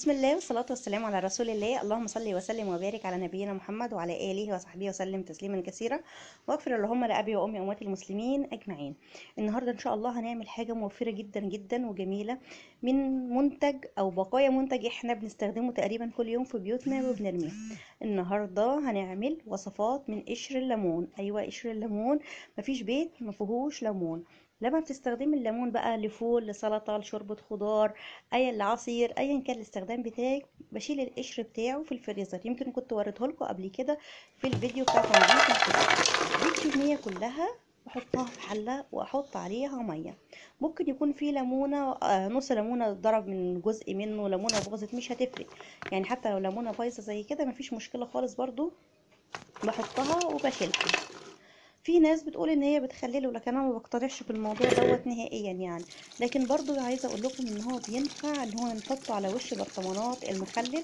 بسم الله والصلاة والسلام على رسول الله اللهم صل وسلم وبارك على نبينا محمد وعلى آله وصحبه وسلم تسليما كثيرا واغفر اللهم لأبي وأمي وأموات المسلمين أجمعين النهاردة إن شاء الله هنعمل حاجة موفرة جدا جدا وجميلة من منتج أو بقايا منتج إحنا بنستخدمه تقريبا كل يوم في بيوتنا وبنرميه النهاردة هنعمل وصفات من قشر الليمون أيوة قشر الليمون مفيش بيت مفيهوش ليمون لما بتستخدمي الليمون بقى لفول لسلطه لشوربه خضار اي لعصير ايا كان الاستخدام بتاعك بشيل القشر بتاعه في الفريزر يمكن كنت وريته لكم قبل كده في الفيديو بتاع تنظيف الفريزر الكميه كلها بحطها في حله واحط عليها ميه ممكن يكون في ليمونه آه، نص ليمونه ضرب من جزء منه ليمونه باظت مش هتفرق يعني حتى لو ليمونه بايظه زي كده مفيش مشكله خالص برضو بحطها وبشيلها في ناس بتقول ان هي بتخلله لكن انا ما بقترحش بالموضوع دوت نهائيا يعني لكن برضو عايزه اقول لكم ان هو بينفع ان هو نحطه على وش برطمانات المخلل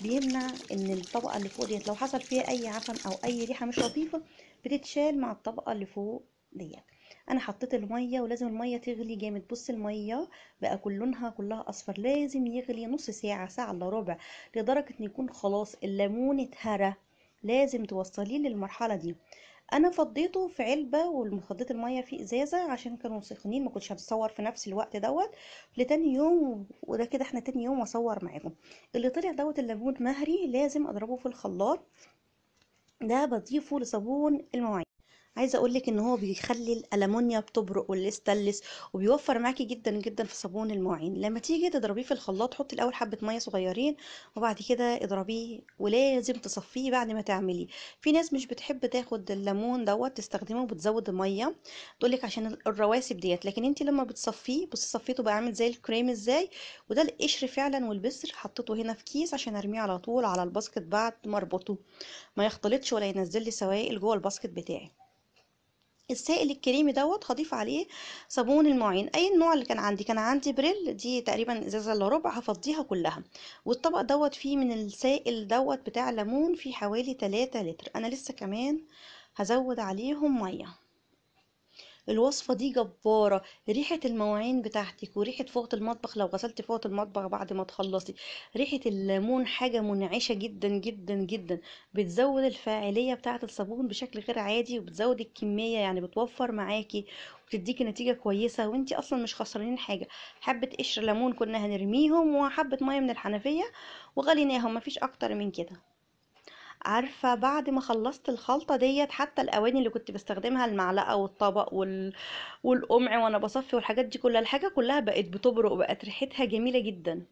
بيمنع ان الطبقه اللي فوق ديت لو حصل فيها اي عفن او اي ريحه مش لطيفه بتتشال مع الطبقه اللي فوق ديت انا حطيت الميه ولازم الميه تغلي جامد بص الميه بقى كل لونها كلها اصفر لازم يغلي نص ساعه ساعه الا ربع لدرجه ان يكون خلاص الليمون اتهرى لازم توصليه للمرحله دي انا فضيته في علبه والمخدات الميه في ازازه عشان كانوا سخنين ما كنتش هتصور في نفس الوقت دوت لتاني يوم وده كده احنا تاني يوم اصور معاكم اللي طلع دوت الليمون مهري لازم اضربه في الخلاط ده بضيفه لصابون المواعين عايزه اقول لك ان هو بيخلي الالمونيا بتبرق والاستلس وبيوفر معاكي جدا جدا في صابون المواعين لما تيجي تضربيه في الخلاط حطي الاول حبه ميه صغيرين وبعد كده اضربيه ولازم تصفيه بعد ما تعمليه في ناس مش بتحب تاخد الليمون دوت تستخدمه وبتزود ميه تقول لك عشان الرواسب ديت لكن انت لما بتصفيه بصي صفيته بقى عامل زي الكريم ازاي وده القشر فعلا والبسر حطيته هنا في كيس عشان ارميه على طول على الباسكت بعد ما اربطه ما يختلطش ولا ينزل لي سوائل جوه الباسكت بتاعي السائل الكريمي دوت هضيف عليه صابون المواعين اي النوع اللي كان عندي كان عندي بريل دي تقريبا ازازه الا ربع هفضيها كلها والطبق دوت فيه من السائل دوت بتاع ليمون فيه حوالي 3 لتر انا لسه كمان هزود عليهم ميه الوصفة دي جبارة ريحة المواعين بتاعتك وريحة فوق المطبخ لو غسلتي فوق المطبخ بعد ما تخلصي ريحة الليمون حاجة منعشة جدا جدا جدا بتزود الفاعلية بتاعة الصابون بشكل غير عادي وبتزود الكمية يعني بتوفر معاكي وبتديكي نتيجة كويسة وانتي اصلا مش خسرانين حاجة حبة قشر ليمون كنا هنرميهم وحبة مية من الحنفية وغليناهم مفيش اكتر من كده عارفة بعد ما خلصت الخلطة ديت حتى الأواني اللي كنت بستخدمها المعلقة والطبق وال... والقمع وأنا بصفي والحاجات دي كلها الحاجة كلها بقت بتبرق وبقت ريحتها جميلة جدا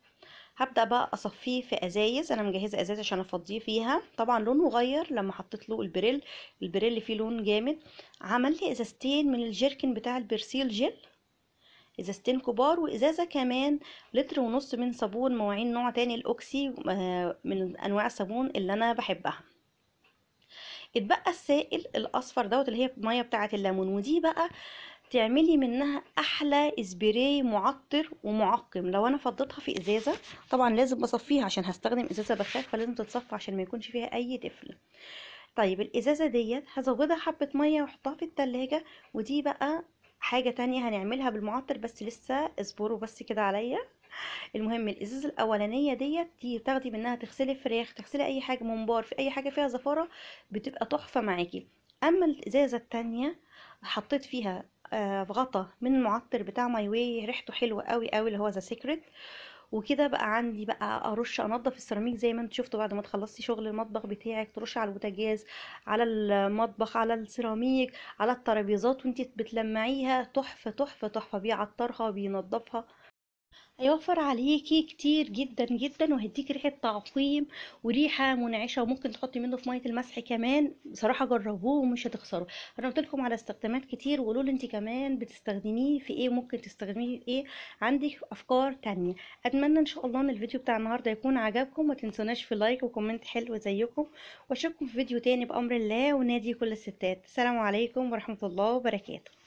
هبدأ بقى أصفيه في أزايز أنا مجهزة أزايز عشان أفضيه فيها طبعا لونه غير لما حطيت له البريل البريل فيه لون جامد عمل لي إزازتين من الجيركن بتاع البرسيل جيل ازازتين كبار وازازه كمان لتر ونص من صابون مواعين نوع تاني الاوكسي آه، من انواع الصابون اللي انا بحبها اتبقى السائل الاصفر دوت اللي هي الميه بتاعه الليمون ودي بقى تعملي منها احلى اسبراي معطر ومعقم لو انا فضيتها في ازازه طبعا لازم اصفيها عشان هستخدم ازازه بخاخ فلازم تتصفى عشان ما يكونش فيها اي تفل طيب الازازه ديت هزودها حبه ميه واحطها في التلاجة ودي بقى حاجة تانية هنعملها بالمعطر بس لسه اصبروا بس كده عليا المهم الازازه الاولانيه ديت دي تاخدي منها تغسلي فراخ تغسلي اي حاجه ممبار في اي حاجه فيها زفاره بتبقى تحفه معاكي اما الازازه التانية حطيت فيها آه غطا من المعطر بتاع ماي واي ريحته حلوه قوي قوي اللي هو ذا سيكريت وكده بقى عندي بقى ارش انضف السيراميك زي ما انتوا شفتوا بعد ما تخلصتي شغل المطبخ بتاعك ترش على البوتاجاز على المطبخ على السيراميك على الترابيزات وانت بتلمعيها تحفه تحفه تحفه بيعطرها بينضفها هيوفر عليكي كتير جدا جدا وهيديكي ريحه تعقيم وريحه منعشه وممكن تحطي منه في ميه المسح كمان بصراحه جربوه ومش هتخسروا انا قلت لكم على استخدامات كتير وقولوا لي انت كمان بتستخدميه في ايه وممكن تستخدميه في ايه عندك افكار تانية اتمنى ان شاء الله ان الفيديو بتاع النهارده يكون عجبكم ما تنسوناش في لايك وكومنت حلو زيكم واشوفكم في فيديو تاني بامر الله ونادي كل الستات السلام عليكم ورحمه الله وبركاته